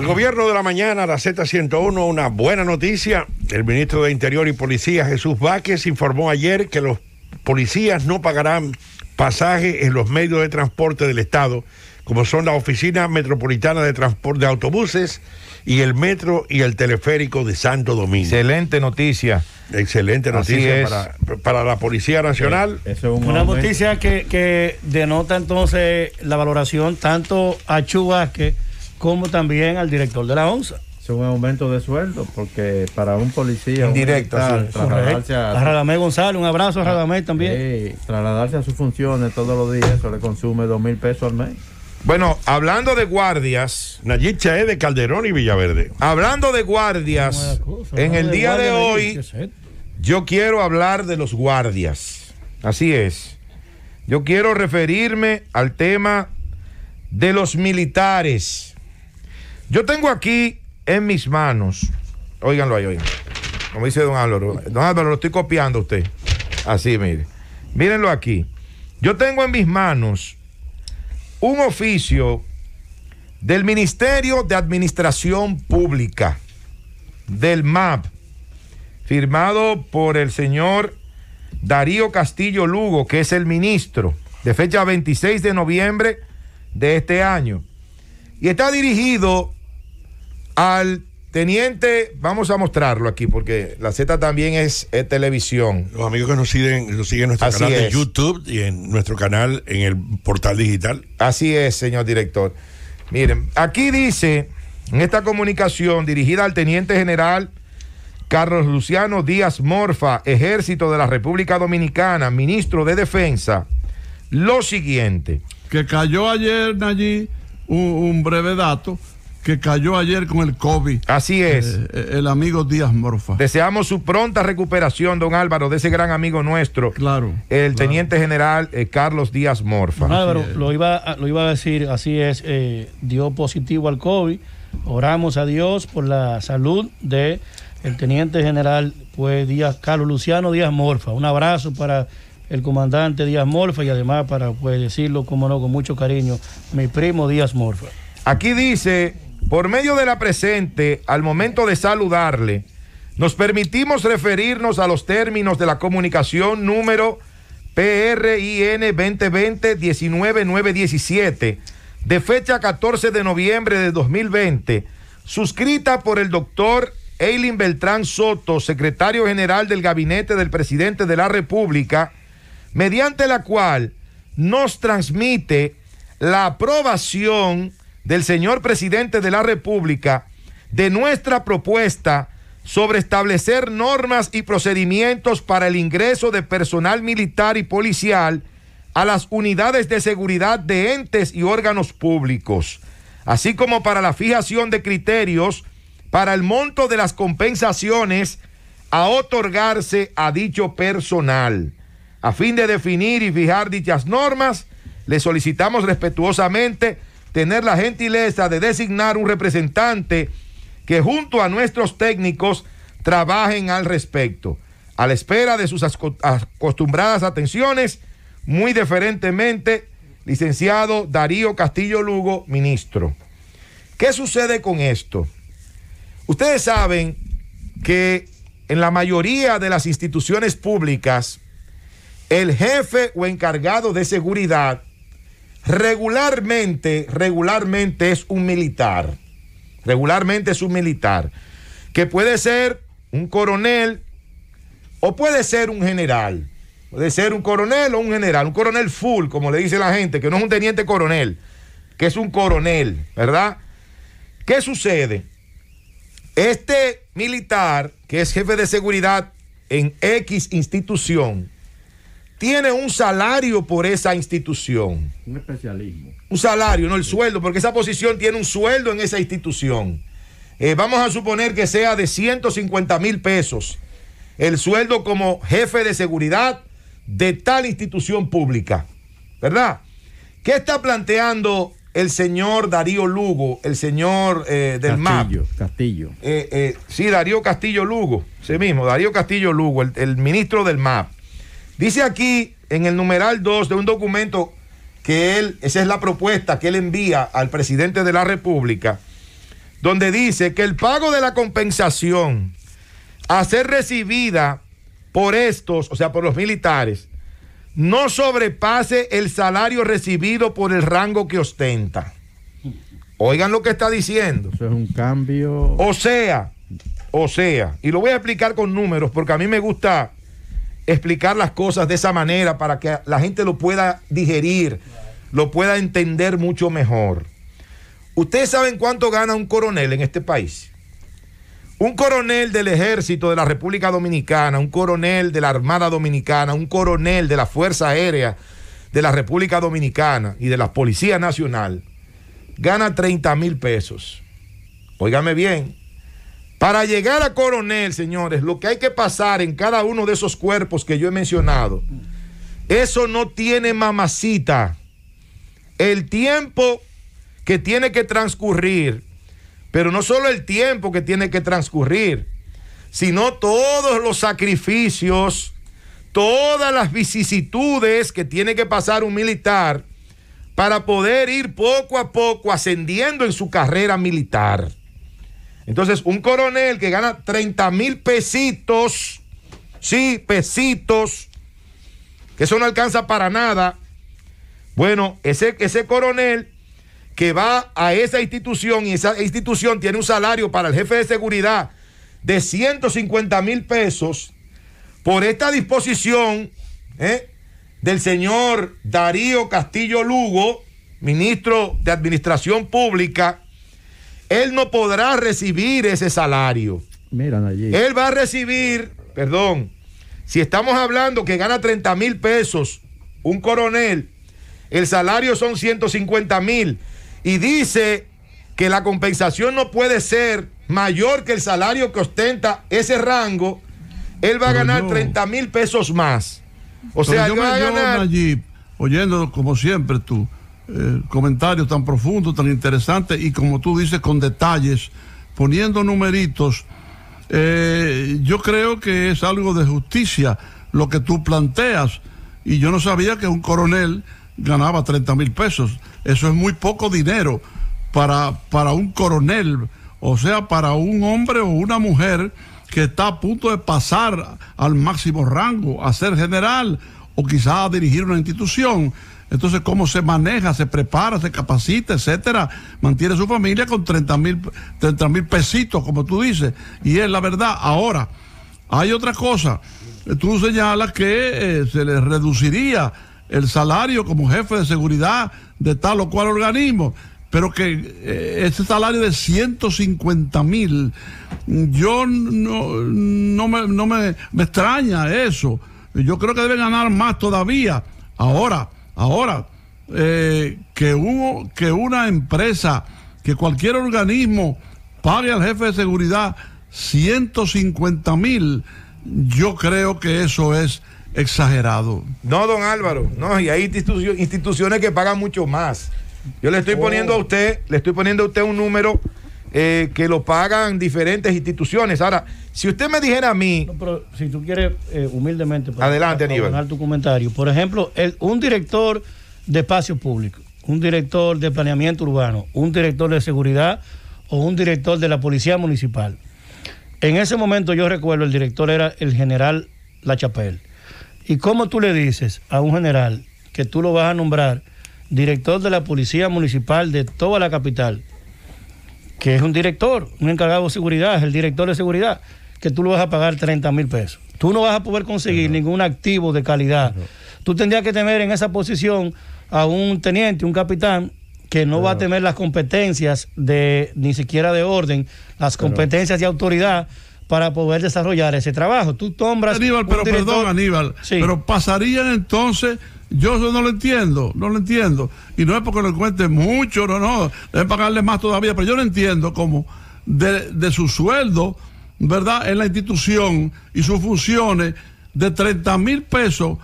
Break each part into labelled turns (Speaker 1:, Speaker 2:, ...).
Speaker 1: El gobierno de la mañana, la Z101, una buena noticia. El ministro de Interior y Policía, Jesús Vázquez, informó ayer que los policías no pagarán pasaje en los medios de transporte del Estado, como son la Oficina Metropolitana de Transporte de Autobuses y el Metro y el Teleférico de Santo Domingo. Excelente noticia. Excelente noticia para, la Policía Nacional. Una noticia
Speaker 2: que, que, denota entonces la valoración tanto a Chubasque como también al director de la ONSA. Es un aumento de sueldo, porque para un policía. Indirecto, a, a González, un abrazo a ah, Radamé también. Sí, trasladarse a sus funciones todos los días, eso le consume dos mil pesos al mes. Bueno,
Speaker 1: hablando de guardias, Nayib de Calderón y Villaverde. Hablando de guardias, en el día de hoy,
Speaker 3: yo quiero hablar de los guardias. Así es. Yo quiero referirme al tema de los militares. Yo tengo aquí en mis manos, óiganlo ahí, oigan, como dice don Álvaro, don Álvaro, lo estoy copiando usted. Así, mire. Mírenlo aquí. Yo tengo en mis manos un oficio del Ministerio de Administración Pública, del MAP, firmado por el señor Darío Castillo Lugo, que es el ministro, de fecha 26 de noviembre de este año. Y está dirigido al teniente, vamos a mostrarlo aquí porque la Z también es,
Speaker 1: televisión. Los amigos que nos siguen, nos siguen en nuestro canal de YouTube y en nuestro canal en el portal digital. Así es, señor director. Miren, aquí dice, en
Speaker 3: esta comunicación dirigida al teniente general Carlos Luciano Díaz Morfa, Ejército de la República Dominicana, ministro de Defensa, lo siguiente.
Speaker 4: Que cayó ayer allí un breve dato que cayó ayer con el COVID. Así es. Eh, eh, el amigo Díaz Morfa. Deseamos su pronta recuperación,
Speaker 3: don Álvaro, de ese gran amigo nuestro. Claro. El teniente general eh, Carlos Díaz Morfa.
Speaker 2: Álvaro, lo iba, a, lo iba a decir, así es, dio positivo al COVID. Oramos a Dios por la salud de el teniente general pues Díaz Carlos Luciano Díaz Morfa. Un abrazo para el comandante Díaz Morfa y además para pues decirlo como no con mucho cariño, mi primo Díaz Morfa. Aquí dice por medio
Speaker 3: de la presente, al momento de saludarle, nos permitimos referirnos a los términos de la comunicación número PRIN 2020-19917, de fecha 14 de noviembre de 2020, suscrita por el doctor Eileen Beltrán Soto, secretario general del gabinete del presidente de la República, mediante la cual nos transmite la aprobación del señor presidente de la República de nuestra propuesta sobre establecer normas y procedimientos para el ingreso de personal militar y policial a las unidades de seguridad de entes y órganos públicos, así como para la fijación de criterios para el monto de las compensaciones a otorgarse a dicho personal. A fin de definir y fijar dichas normas, le solicitamos respetuosamente tener la gentileza de designar un representante que junto a nuestros técnicos trabajen al respecto. A la espera de sus acostumbradas atenciones, muy deferentemente, licenciado Darío Castillo Lugo, ministro. ¿Qué sucede con esto? Ustedes saben que en la mayoría de las instituciones públicas, el jefe o encargado de seguridad Regularmente, regularmente es un militar. Regularmente es un militar. Que puede ser un coronel o puede ser un general. Puede ser un coronel o un general. Un coronel full, como le dice la gente, que no es un teniente coronel, que es un coronel, ¿verdad? ¿Qué sucede? Este militar, que es jefe de seguridad en X institución, tiene un salario por esa institución. Un
Speaker 2: especialismo.
Speaker 3: Un salario, no el sueldo, porque esa posición tiene un sueldo en esa institución. Eh, vamos a suponer que sea de 150 mil pesos el sueldo como jefe de seguridad de tal institución pública. ¿Verdad? ¿Qué está planteando el señor Darío Lugo, el señor eh, del MAP? Castillo. Eh, eh, sí, Darío Castillo Lugo, ese mismo, Darío Castillo Lugo, el, el ministro del MAP Dice aquí en el numeral 2 de un documento que él, esa es la propuesta que él envía al presidente de la República, donde dice que el pago de la compensación a ser recibida por estos, o sea, por los militares, no sobrepase el salario recibido por el rango que ostenta. Oigan lo que está diciendo. Eso es un cambio. O sea, o sea, y lo voy a explicar con números porque a mí me gusta explicar las cosas de esa manera para que la gente lo pueda digerir, lo pueda entender mucho mejor. ¿Ustedes saben cuánto gana un coronel en este país? Un coronel del ejército de la República Dominicana, un coronel de la Armada Dominicana, un coronel de la Fuerza Aérea de la República Dominicana y de la Policía Nacional, gana 30 mil pesos. Óigame bien, para llegar a coronel, señores, lo que hay que pasar en cada uno de esos cuerpos que yo he mencionado, eso no tiene mamacita. El tiempo que tiene que transcurrir, pero no solo el tiempo que tiene que transcurrir, sino todos los sacrificios, todas las vicisitudes que tiene que pasar un militar para poder ir poco a poco ascendiendo en su carrera militar. Entonces, un coronel que gana 30 mil pesitos, sí, pesitos, que eso no alcanza para nada. Bueno, ese, ese coronel que va a esa institución y esa institución tiene un salario para el jefe de seguridad de 150 mil pesos, por esta disposición ¿eh? del señor Darío Castillo Lugo, ministro de Administración Pública, él no podrá recibir ese salario. Miran Él va a recibir, perdón, si estamos hablando que gana 30 mil pesos un coronel, el salario son 150 mil y dice que la compensación no puede ser mayor que el salario que ostenta ese rango, él va a ganar 30 mil pesos más.
Speaker 4: O sea, yo me a Allí, oyendo como siempre tú, eh, ...comentarios tan profundos, tan interesantes... y como tú dices, con detalles, poniendo numeritos. Eh, yo creo que es algo de justicia lo que tú planteas. Y yo no sabía que un coronel ganaba 30 mil pesos. Eso es muy poco dinero para, para un coronel, o sea, para un hombre o una mujer que está a punto de pasar al máximo rango, a ser general o quizás a dirigir una institución. Entonces, ¿cómo se maneja? ¿Se prepara? ¿Se capacita? Etcétera. Mantiene su familia con 30 mil pesitos, como tú dices. Y es la verdad. Ahora, hay otra cosa. Tú señalas que eh, se le reduciría el salario como jefe de seguridad de tal o cual organismo, pero que eh, ese salario de 150 mil, yo no, me, me extraña eso. Yo creo que deben ganar más todavía. Ahora, Ahora, eh, que, que una empresa, que cualquier organismo pague al jefe de seguridad 150 mil, yo creo que eso es exagerado. No, don Álvaro, no, y hay instituciones que
Speaker 3: pagan mucho más. Yo le estoy oh. poniendo a usted, le estoy poniendo a usted un número eh, que
Speaker 2: lo pagan diferentes instituciones. Ahora, si usted me dijera a mí. pero si tú quieres, eh, humildemente. Pues, adelante, para, tu comentario. Por ejemplo, un director de espacio público, un director de planeamiento urbano, un director de seguridad o un director de la policía municipal. En ese momento, yo recuerdo, el director era el general La Chapelle. ¿Y cómo tú le dices a un general que tú lo vas a nombrar director de la policía municipal de toda la capital? que es un director, un encargado de seguridad, es el director de seguridad, que tú lo vas a pagar 30 mil pesos. Tú no vas a poder conseguir ningún activo de calidad. Tú tendrías que tener en esa posición a un teniente, un capitán, que no, va a tener las competencias de ni siquiera de orden, las competencias de autoridad para poder desarrollar ese trabajo. Tú Aníbal, pero perdón,
Speaker 4: Aníbal. Pero pasarían entonces yo eso no lo entiendo, no lo entiendo. Y no es porque lo cuente mucho, no, no, deben pagarle más todavía, pero yo no entiendo cómo de, de su sueldo, ¿verdad? En la institución y sus funciones de 30 mil pesos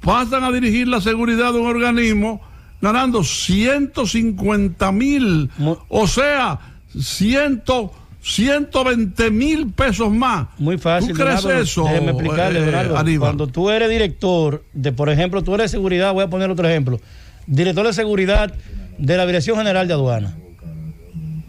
Speaker 4: pasan a dirigir la seguridad de un organismo ganando 150 mil, o sea, 150 120 mil pesos más. Muy fácil. ¿Tú crees eso? Eh,
Speaker 2: Cuando tú eres director de, por ejemplo, tú eres seguridad, voy a poner otro ejemplo, director de seguridad de la Dirección General de Aduana.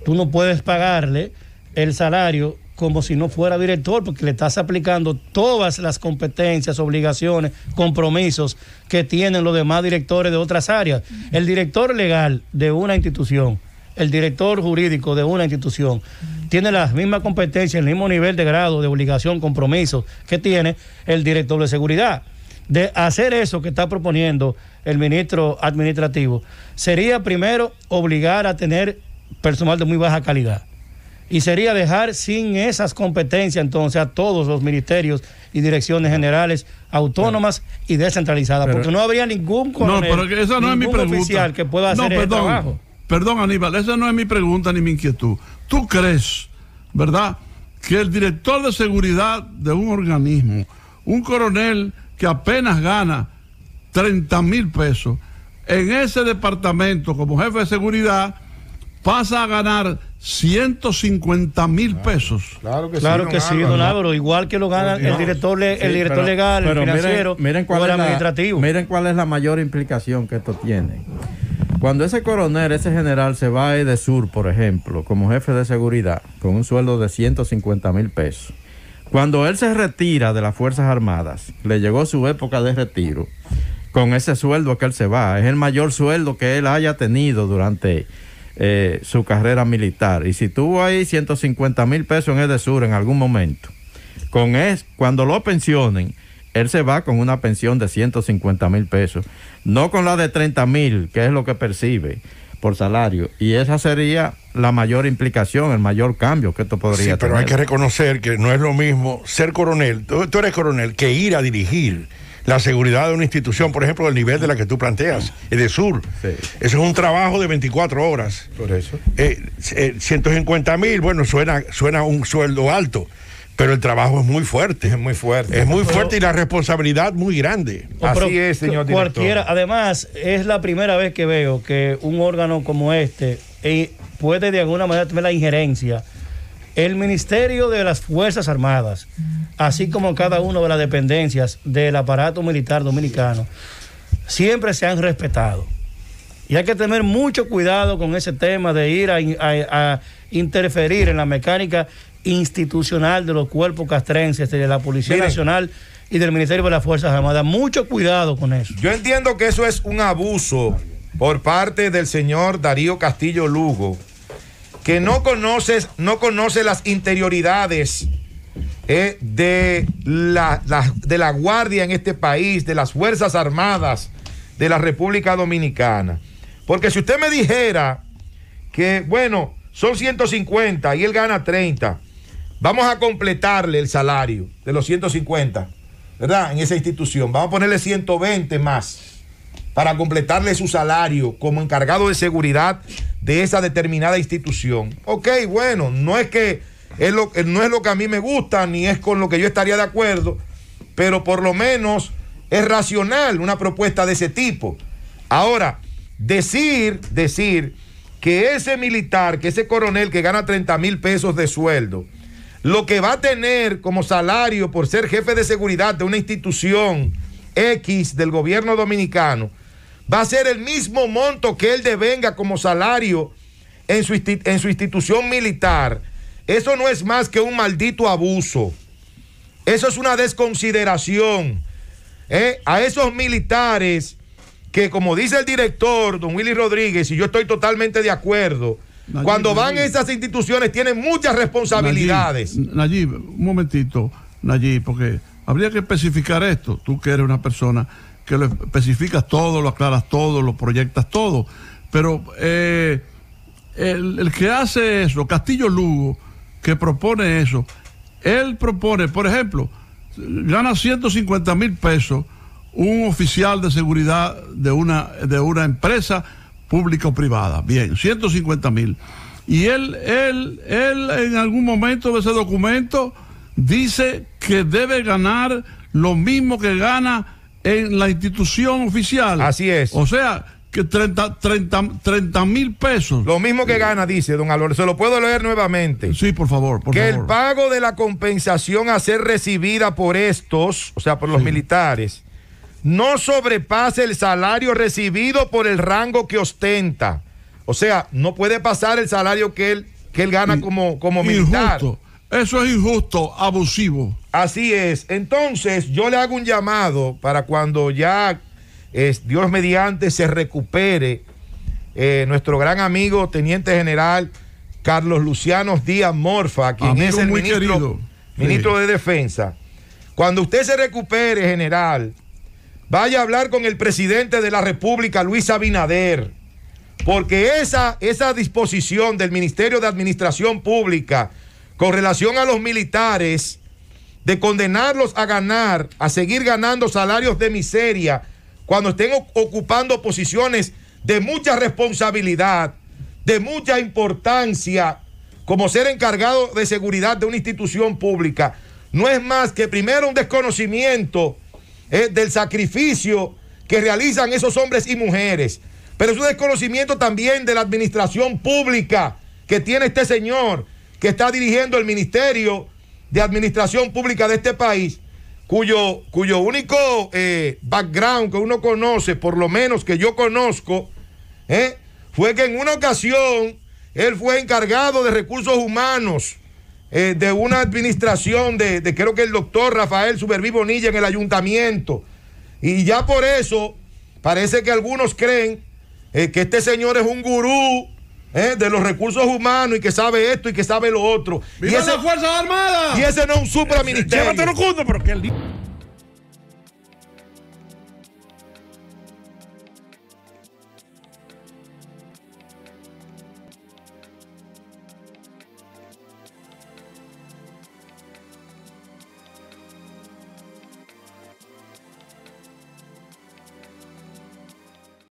Speaker 2: Tú no puedes pagarle el salario como si no fuera director, porque le estás aplicando todas las competencias, obligaciones, compromisos que tienen los demás directores de otras áreas. El director legal de una institución el director jurídico de una institución tiene las mismas competencias, el mismo nivel de grado, de obligación, compromiso que tiene el director de seguridad. De hacer eso que está proponiendo el ministro administrativo, sería primero obligar a tener personal de muy baja calidad. Y sería dejar sin esas competencias entonces a todos los ministerios y direcciones generales autónomas y descentralizadas, porque no habría ningún coronel, no, oficial que pueda hacer no, trabajo.
Speaker 4: Perdón, Aníbal, esa no es mi pregunta ni mi inquietud. ¿Tú crees, verdad, que el director de seguridad de un organismo, un coronel que apenas gana 30 mil pesos, en ese departamento como jefe de seguridad pasa a ganar 150 mil pesos.
Speaker 2: Claro, que claro sí, que sí don Álvaro. Igual que lo gana el director, el legal, el financiero, el administrativo. miren cuál es la mayor implicación que esto tiene. Cuando ese coronel, ese general se va a Edesur, por ejemplo, como jefe de seguridad, con un sueldo de 150 mil pesos, cuando él se retira de las Fuerzas Armadas, le llegó su época de retiro, con ese sueldo que él se va, es el mayor sueldo que él haya tenido durante eh, su carrera militar. Y si tuvo ahí 150 mil pesos en Edesur en algún momento, con es, cuando lo pensionen, él se va con una pensión de 150 mil pesos, no con la de 30 mil, que es lo que percibe por salario. Y esa sería la mayor implicación, el mayor cambio que esto podría sí, pero hay
Speaker 1: que reconocer que no es lo mismo ser coronel, tú, eres coronel, que ir a dirigir la seguridad de una institución, por ejemplo, del nivel de la que tú planteas, de sur. Eso es un trabajo de 24 horas. Por eso. 150 eh, eh, mil, bueno, suena, suena un sueldo alto pero el trabajo es muy fuerte. Es muy fuerte. Es muy fuerte y la
Speaker 2: responsabilidad muy grande. Así es, señor director. Cualquiera, además, es la primera vez que veo que un órgano como este eh, puede de alguna manera tener la injerencia. El Ministerio de las Fuerzas Armadas, así como cada una de las dependencias del aparato militar dominicano, siempre se han respetado. Y hay que tener mucho cuidado con ese tema de ir a interferir en la mecánica institucional de los cuerpos castrenses, este, de la Policía Nacional y del Ministerio de las Fuerzas Armadas. Mucho cuidado con eso.
Speaker 3: Yo entiendo que eso es un abuso por parte del señor Darío Castillo Lugo, que no, conoces, no conoce las interioridades eh, de, la, de la Guardia en este país, de las Fuerzas Armadas de la República Dominicana. Porque si usted me dijera que, bueno, son 150 y él gana 30, Vamos a completarle el salario de los 150, ¿verdad? En esa institución. Vamos a ponerle 120 más para completarle su salario como encargado de seguridad de esa determinada institución. Ok, bueno, no es que es lo, eh, no es lo que a mí me gusta, ni es con lo que yo estaría de acuerdo, pero por lo menos es racional una propuesta de ese tipo. Ahora, decir, decir que ese militar, que ese coronel que gana 30 mil pesos de sueldo, lo que va a tener como salario por ser jefe de seguridad de una institución X del gobierno dominicano va a ser el mismo monto que él devenga como salario en su, institución militar. Eso no es más que un maldito abuso. Eso es una desconsideración. ¿eh? A esos militares que, como dice el director, don Willy Rodríguez, y yo estoy totalmente de acuerdo, cuando van a esas instituciones tienen muchas responsabilidades.
Speaker 4: Nayib, un momentito, Nayib, porque habría que especificar esto. Tú que eres una persona que lo especificas todo, lo aclaras todo, lo proyectas todo. Pero eh, el, que hace eso, Castillo Lugo, que propone eso, él propone, por ejemplo, gana 150 mil pesos un oficial de seguridad de una, de una empresa público-privada. Bien, 150 mil. Y él, él, él en algún momento de ese documento dice que debe ganar lo mismo que gana en la institución oficial. Así es. O sea, que 30 mil pesos. Lo mismo que gana, dice don Alonso. Se lo puedo leer nuevamente. Sí,
Speaker 3: por favor. que el pago de la compensación a ser recibida por estos, o sea, por los militares, no sobrepase el salario recibido por el rango que ostenta. O sea, no puede pasar el salario que él, que él gana como, como militar. Injusto. Eso es injusto, abusivo. Así es. Entonces, yo le hago un llamado para cuando ya, es, Dios mediante, se recupere eh, nuestro gran amigo, teniente general Carlos Luciano Díaz Morfa, quien es el ministro, ministro de Defensa. Cuando usted se recupere, general, Vaya a hablar con el presidente de la República, Luis Abinader, porque esa, esa disposición del Ministerio de Administración Pública con relación a los militares, de condenarlos a ganar, a seguir ganando salarios de miseria, cuando estén ocupando posiciones de mucha responsabilidad, de mucha importancia, como ser encargado de seguridad de una institución pública, no es más que primero un desconocimiento eh, del sacrificio que realizan esos hombres y mujeres. Pero es un desconocimiento también de la administración pública que tiene este señor que está dirigiendo el Ministerio de Administración Pública de este país, cuyo, cuyo único eh, background que uno conoce, por lo menos que yo conozco, eh, fue que en una ocasión él fue encargado de recursos humanos eh, de una administración de, creo que el doctor Rafael Superví Bonilla en el ayuntamiento. Y ya por eso parece que algunos creen eh, que este señor es un gurú eh, de los recursos humanos y que sabe esto y que sabe lo otro.
Speaker 4: y esa
Speaker 1: fuerza armada Y ese no es un superministerio. Llévatelo junto, pero el...